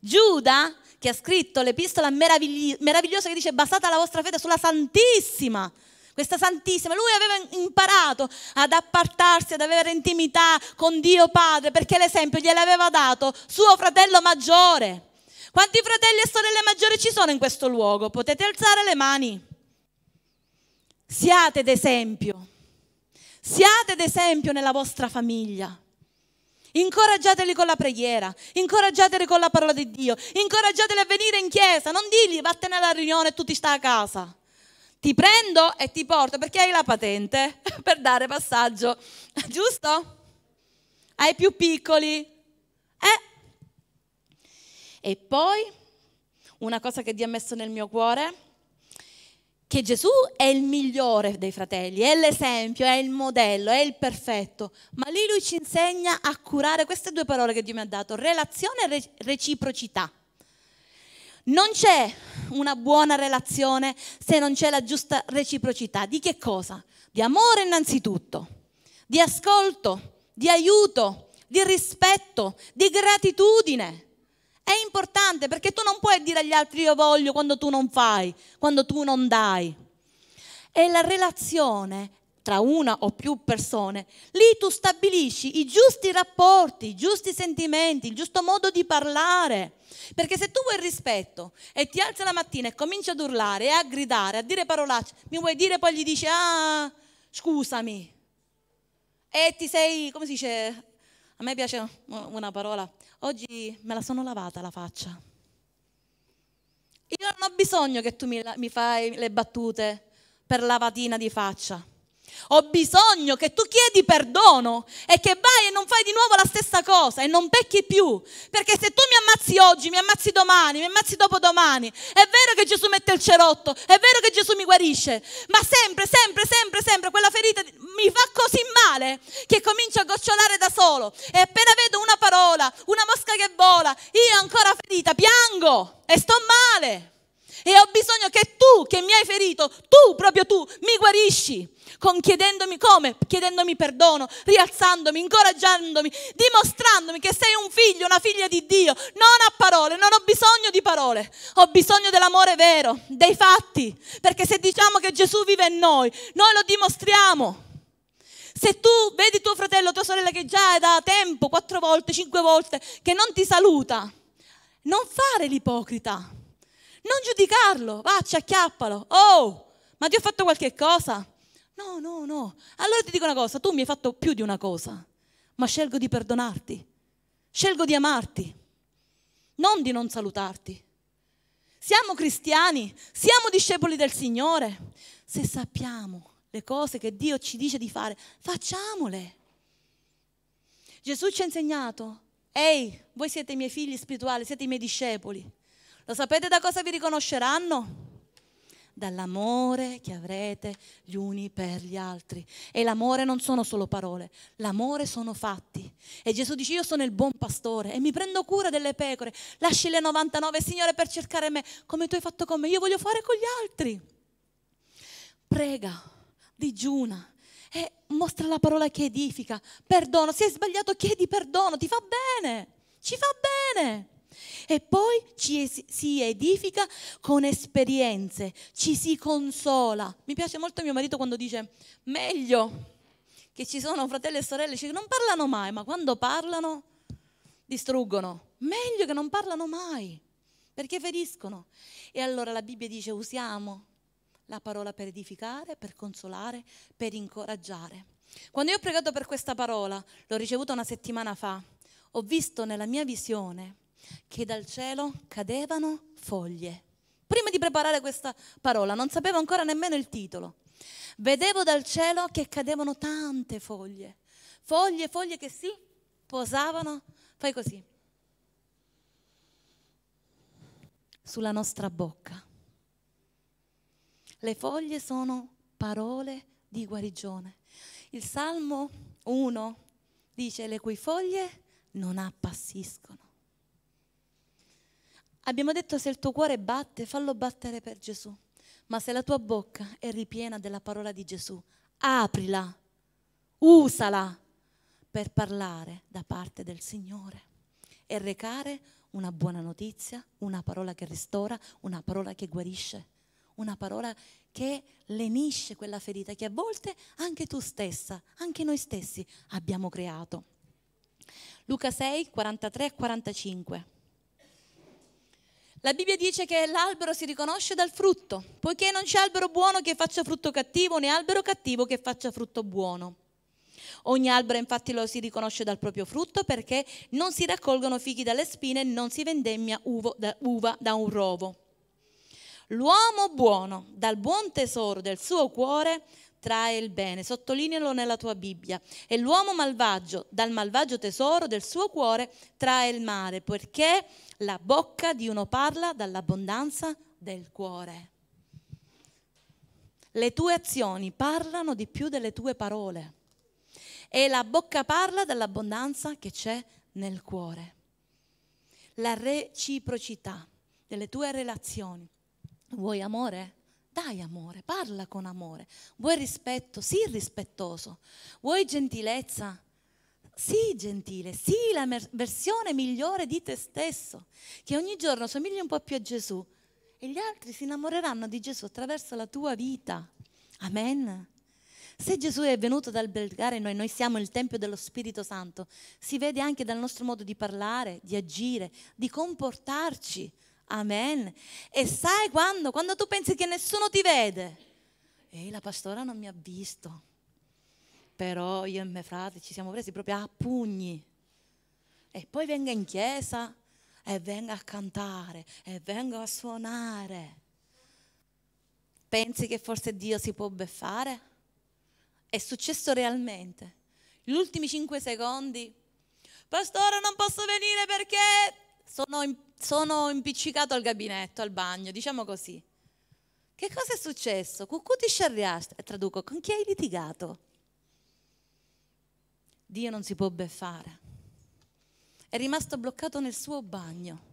Giuda che ha scritto l'epistola meravigli- meravigliosa che dice basata la vostra fede sulla Santissima questa Santissima. Lui aveva imparato ad appartarsi, ad avere intimità con Dio Padre, perché l'esempio gliel'aveva dato suo fratello maggiore. Quanti fratelli e sorelle maggiori ci sono in questo luogo? Potete alzare le mani. Siate d'esempio. Siate d'esempio nella vostra famiglia. Incoraggiateli con la preghiera, incoraggiateli con la parola di Dio, incoraggiateli a venire in chiesa, non digli vattene alla riunione e tu ti stai a casa ti prendo e ti porto perché hai la patente per dare passaggio, giusto? Ai più piccoli. Eh. E poi una cosa che Dio ha messo nel mio cuore, che Gesù è il migliore dei fratelli, è l'esempio, è il modello, è il perfetto, ma lì lui ci insegna a curare queste due parole che Dio mi ha dato, relazione e reciprocità. Non c'è una buona relazione se non c'è la giusta reciprocità. Di che cosa? Di amore innanzitutto, di ascolto, di aiuto, di rispetto, di gratitudine. È importante perché tu non puoi dire agli altri io voglio quando tu non fai, quando tu non dai. E la relazione tra una o più persone, lì tu stabilisci i giusti rapporti, i giusti sentimenti, il giusto modo di parlare. Perché se tu vuoi rispetto e ti alzi la mattina e cominci ad urlare a gridare, a dire parolacce, mi vuoi dire poi gli dici ah, scusami. E ti sei, come si dice, a me piace una parola, oggi me la sono lavata la faccia. Io non ho bisogno che tu mi, mi fai le battute per lavatina di faccia ho bisogno che tu chiedi perdono e che vai e non fai di nuovo la stessa cosa e non pecchi più. Perché se tu mi ammazzi oggi, mi ammazzi domani, mi ammazzi dopodomani, è vero che Gesù mette il cerotto, è vero che Gesù mi guarisce, ma sempre, sempre, sempre, sempre quella ferita mi fa così male che comincio a gocciolare da solo. E appena vedo una parola, una mosca che vola, io ancora ferita, piango e sto male. E ho bisogno che tu, che mi hai ferito, tu, proprio tu, mi guarisci. Con chiedendomi come? Chiedendomi perdono, rialzandomi, incoraggiandomi, dimostrandomi che sei un figlio, una figlia di Dio. Non a parole, non ho bisogno di parole, ho bisogno dell'amore vero, dei fatti. Perché se diciamo che Gesù vive in noi, noi lo dimostriamo. Se tu vedi tuo fratello, tua sorella che già è da tempo, quattro volte, cinque volte, che non ti saluta, non fare l'ipocrita non giudicarlo, vacci, acchiappalo. Oh, ma ti ho fatto qualche cosa? No, no, no. Allora ti dico una cosa, tu mi hai fatto più di una cosa, ma scelgo di perdonarti, scelgo di amarti, non di non salutarti. Siamo cristiani, siamo discepoli del Signore. Se sappiamo le cose che Dio ci dice di fare, facciamole. Gesù ci ha insegnato, ehi, voi siete i miei figli spirituali, siete i miei discepoli. Lo sapete da cosa vi riconosceranno? Dall'amore che avrete gli uni per gli altri. E l'amore non sono solo parole, l'amore sono fatti. E Gesù dice, io sono il buon pastore e mi prendo cura delle pecore, lasci le 99, Signore, per cercare me, come tu hai fatto con me, io voglio fare con gli altri. Prega, digiuna, e mostra la parola che edifica. Perdono, se hai sbagliato chiedi perdono, ti fa bene, ci fa bene. E poi ci si edifica con esperienze, ci si consola. Mi piace molto mio marito quando dice meglio che ci sono fratelli e sorelle che non parlano mai, ma quando parlano distruggono. Meglio che non parlano mai, perché feriscono. E allora la Bibbia dice usiamo la parola per edificare, per consolare, per incoraggiare. Quando io ho pregato per questa parola, l'ho ricevuta una settimana fa, ho visto nella mia visione che dal cielo cadevano foglie. Prima di preparare questa parola, non sapevo ancora nemmeno il titolo. Vedevo dal cielo che cadevano tante foglie, foglie, foglie che si posavano, fai così, sulla nostra bocca. Le foglie sono parole di guarigione. Il Salmo 1 dice le cui foglie non appassiscono. Abbiamo detto se il tuo cuore batte, fallo battere per Gesù, ma se la tua bocca è ripiena della parola di Gesù, aprila, usala per parlare da parte del Signore e recare una buona notizia, una parola che ristora, una parola che guarisce, una parola che lenisce quella ferita che a volte anche tu stessa, anche noi stessi abbiamo creato. Luca 6, 43 e 45. La Bibbia dice che l'albero si riconosce dal frutto, poiché non c'è albero buono che faccia frutto cattivo, né albero cattivo che faccia frutto buono. Ogni albero infatti lo si riconosce dal proprio frutto perché non si raccolgono fichi dalle spine e non si vendemmia uvo, da, uva da un rovo. L'uomo buono dal buon tesoro del suo cuore trae il bene. Sottolinealo nella tua Bibbia. E l'uomo malvagio dal malvagio tesoro del suo cuore trae il male, perché la bocca di uno parla dall'abbondanza del cuore. Le tue azioni parlano di più delle tue parole. E la bocca parla dall'abbondanza che c'è nel cuore. La reciprocità delle tue relazioni. Vuoi amore? Dai amore, parla con amore. Vuoi rispetto? Sii rispettoso. Vuoi gentilezza? Sii gentile, sii la mer- versione migliore di te stesso, che ogni giorno somigli un po' più a Gesù e gli altri si innamoreranno di Gesù attraverso la tua vita. Amen. Se Gesù è venuto ad albergare noi, noi siamo il Tempio dello Spirito Santo, si vede anche dal nostro modo di parlare, di agire, di comportarci. Amen. E sai quando? Quando tu pensi che nessuno ti vede. Ehi, la pastora non mi ha visto. Però io e me frate ci siamo presi proprio a pugni. E poi venga in chiesa e venga a cantare e venga a suonare. Pensi che forse Dio si può beffare? È successo realmente. Gli ultimi cinque secondi, pastore non posso venire perché sono in sono impiccicato al gabinetto, al bagno, diciamo così. Che cosa è successo? Cucuti ti sciarriaste, traduco, con chi hai litigato? Dio non si può beffare. È rimasto bloccato nel suo bagno.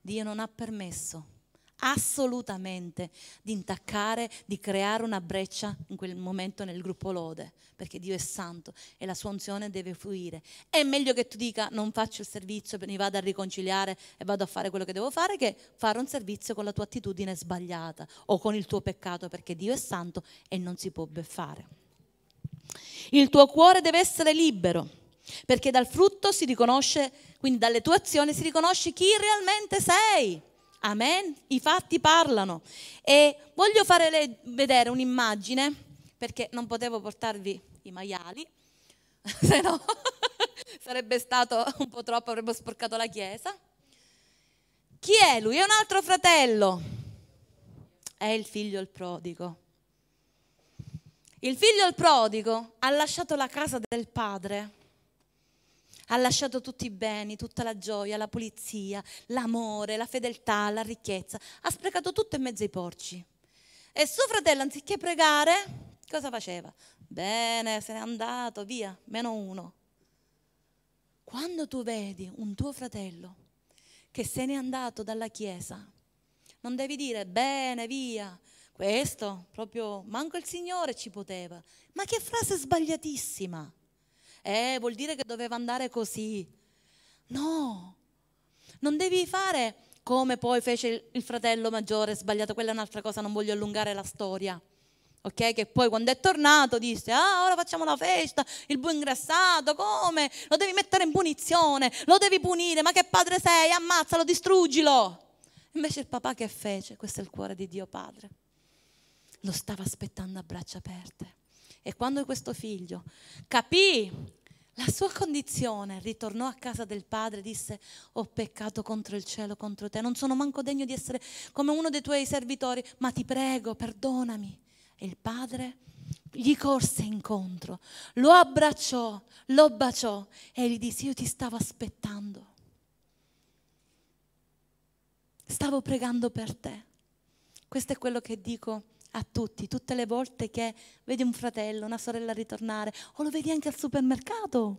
Dio non ha permesso assolutamente di intaccare, di creare una breccia in quel momento nel gruppo lode, perché Dio è santo e la sua unzione deve fluire. È meglio che tu dica non faccio il servizio, mi vado a riconciliare e vado a fare quello che devo fare, che fare un servizio con la tua attitudine sbagliata o con il tuo peccato, perché Dio è santo e non si può beffare. Il tuo cuore deve essere libero, perché dal frutto si riconosce, quindi dalle tue azioni si riconosce chi realmente sei. Amen? I fatti parlano. E voglio fare vedere un'immagine, perché non potevo portarvi i maiali, se no sarebbe stato un po' troppo, avrebbe sporcato la chiesa. Chi è lui? È un altro fratello. È il figlio il prodigo. Il figlio il prodigo ha lasciato la casa del padre ha lasciato tutti i beni, tutta la gioia, la pulizia, l'amore, la fedeltà, la ricchezza, ha sprecato tutto in mezzo ai porci. E suo fratello, anziché pregare, cosa faceva? Bene, se n'è andato, via, meno uno. Quando tu vedi un tuo fratello che se n'è andato dalla chiesa, non devi dire bene, via, questo proprio manco il Signore ci poteva. Ma che frase sbagliatissima! eh, vuol dire che doveva andare così. No, non devi fare come poi fece il fratello maggiore, sbagliato, quella è un'altra cosa, non voglio allungare la storia. Ok? Che poi quando è tornato disse, ah, ora facciamo la festa, il buon ingrassato, come? Lo devi mettere in punizione, lo devi punire, ma che padre sei? Ammazzalo, distruggilo. Invece il papà che fece? Questo è il cuore di Dio Padre. Lo stava aspettando a braccia aperte. E quando questo figlio capì la sua condizione, ritornò a casa del padre, disse, ho peccato contro il cielo, contro te, non sono manco degno di essere come uno dei tuoi servitori, ma ti prego, perdonami. E il padre gli corse incontro, lo abbracciò, lo baciò e gli disse, io ti stavo aspettando, stavo pregando per te. Questo è quello che dico a tutti, tutte le volte che vedi un fratello, una sorella ritornare, o lo vedi anche al supermercato,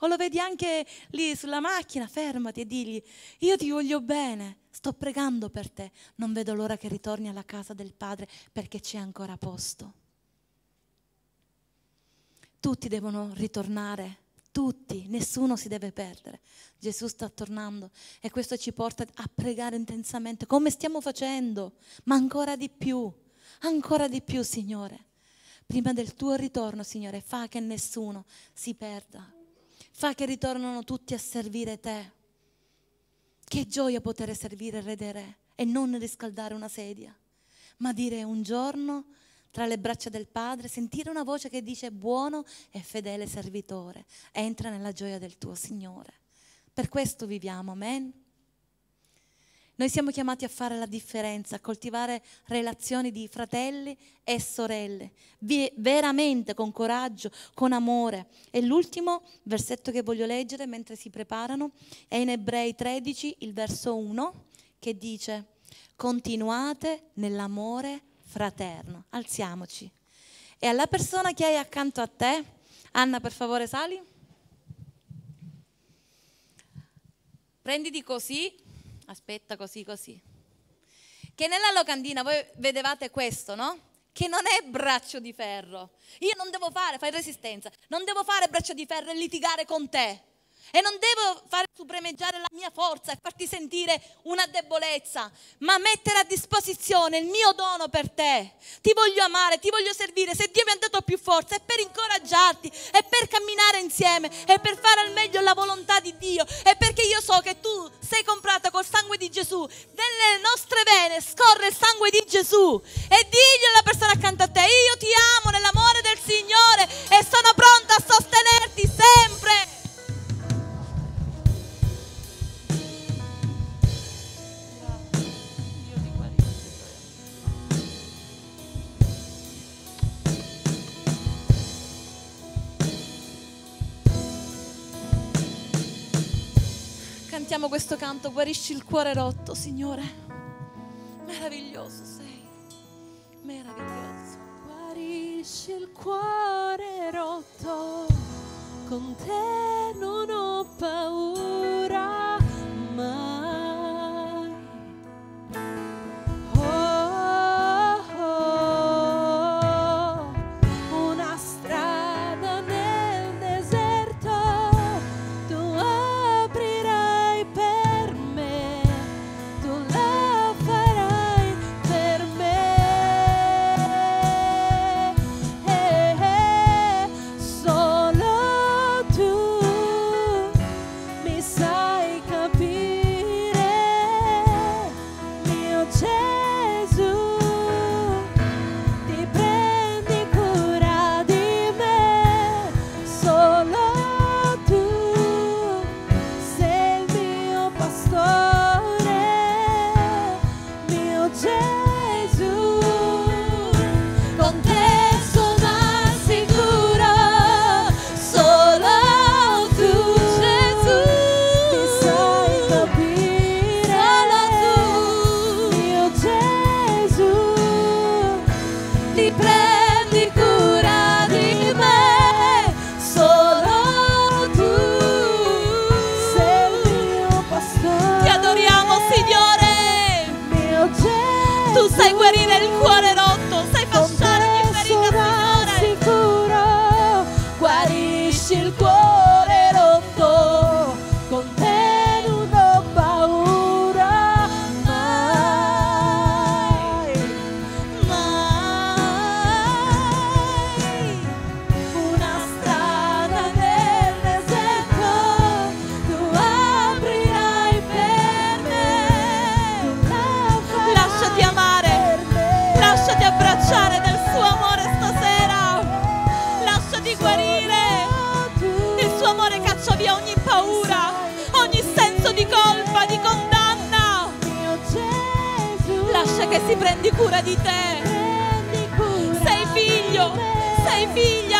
o lo vedi anche lì sulla macchina, fermati e digli, io ti voglio bene, sto pregando per te, non vedo l'ora che ritorni alla casa del Padre perché c'è ancora posto. Tutti devono ritornare tutti, nessuno si deve perdere. Gesù sta tornando e questo ci porta a pregare intensamente come stiamo facendo, ma ancora di più ancora di più, Signore. Prima del tuo ritorno, Signore, fa che nessuno si perda. Fa che ritornano tutti a servire te. Che gioia poter servire il Re dei Re e non riscaldare una sedia, ma dire un giorno tra le braccia del Padre, sentire una voce che dice buono e fedele servitore, entra nella gioia del tuo Signore. Per questo viviamo, amen. Noi siamo chiamati a fare la differenza, a coltivare relazioni di fratelli e sorelle, veramente con coraggio, con amore. E l'ultimo versetto che voglio leggere mentre si preparano è in Ebrei 13, il verso 1, che dice, continuate nell'amore fraterno. Alziamoci. E alla persona che hai accanto a te, Anna per favore sali. Prenditi così aspetta così così. Che nella locandina voi vedevate questo, no? Che non è braccio di ferro. Io non devo fare, fai resistenza, non devo fare braccio di ferro e litigare con te. E non devo fare supremeggiare la mia forza e farti sentire una debolezza, ma mettere a disposizione il mio dono per te. Ti voglio amare, ti voglio servire. Se Dio mi ha dato più forza è per incoraggiarti, è per camminare insieme, è per fare al meglio la volontà di Dio, è perché io so che tu sei comprata col sangue di Gesù. Nelle nostre vene scorre il sangue di Gesù. E digli alla persona accanto a te, io ti amo nell'amore del Signore e sono pronta a sostenerti sempre. cantiamo questo canto, guarisci il cuore rotto, Signore. Meraviglioso sei, meraviglioso. Guarisci il cuore rotto, con te non ho paura. maravilha!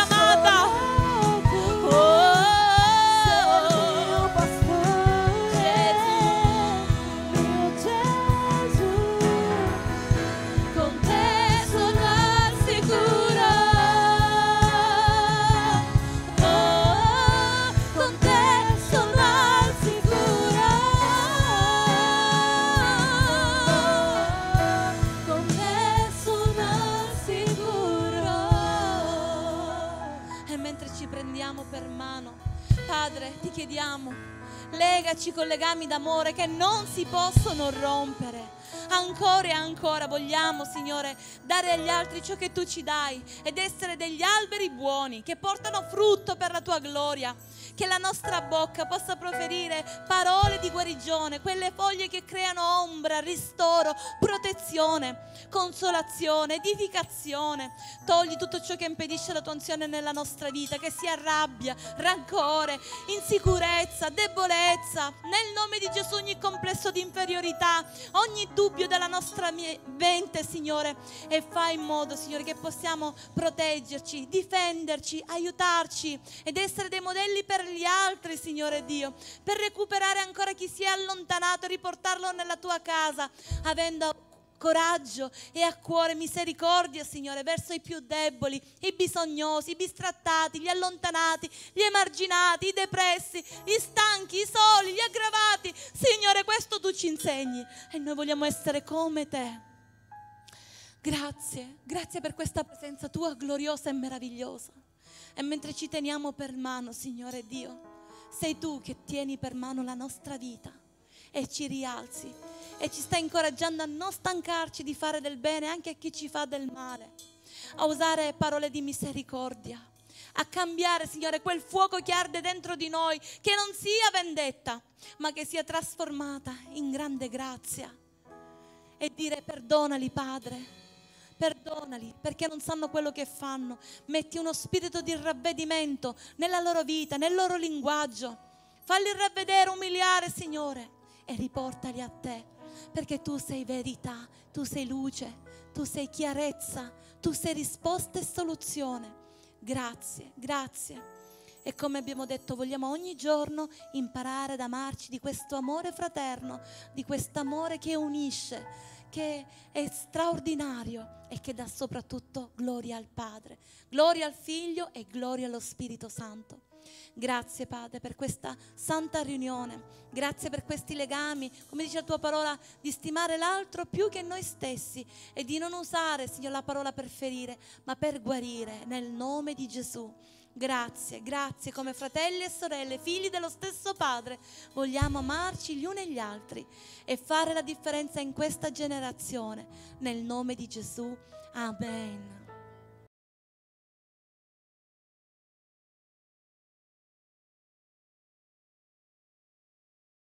legami d'amore che non si possono rompere ancora e ancora vogliamo, Signore, dare agli altri ciò che tu ci dai ed essere degli alberi buoni che portano frutto per la tua gloria. Che la nostra bocca possa proferire parole di guarigione, quelle foglie che creano ombra, ristoro, protezione, consolazione, edificazione. Togli tutto ciò che impedisce la tua unzione nella nostra vita, che sia rabbia, rancore, insicurezza, debolezza. Nel nome di Gesù ogni complesso di inferiorità, ogni dubbio della la nostra mente, Signore, e fai in modo, Signore, che possiamo proteggerci, difenderci, aiutarci ed essere dei modelli per gli altri, Signore Dio, per recuperare ancora chi si è allontanato e riportarlo nella tua casa, avendo coraggio e a cuore misericordia, Signore, verso i più deboli, i bisognosi, i bistrattati, gli allontanati, gli emarginati, i depressi, gli stanchi, i soli, gli aggravati. Signore, questo tu ci insegni e noi vogliamo essere come te. Grazie, grazie per questa presenza tua gloriosa e meravigliosa. E mentre ci teniamo per mano, Signore Dio, sei tu che tieni per mano la nostra vita e ci rialzi e ci sta incoraggiando a non stancarci di fare del bene anche a chi ci fa del male, a usare parole di misericordia, a cambiare, Signore, quel fuoco che arde dentro di noi, che non sia vendetta, ma che sia trasformata in grande grazia e dire perdonali, Padre. Perdonali perché non sanno quello che fanno. Metti uno spirito di ravvedimento nella loro vita, nel loro linguaggio. Falli ravvedere, umiliare, Signore, e riportali a te perché tu sei verità, tu sei luce, tu sei chiarezza, tu sei risposta e soluzione. Grazie, grazie. E come abbiamo detto, vogliamo ogni giorno imparare ad amarci di questo amore fraterno, di questo amore che unisce, che è straordinario e che dà soprattutto gloria al Padre, gloria al Figlio e gloria allo Spirito Santo. Grazie Padre per questa santa riunione, grazie per questi legami, come dice la tua parola, di stimare l'altro più che noi stessi e di non usare, Signore, la parola per ferire, ma per guarire nel nome di Gesù. Grazie, grazie come fratelli e sorelle, figli dello stesso Padre, vogliamo amarci gli uni e gli altri e fare la differenza in questa generazione. Nel nome di Gesù. Amen.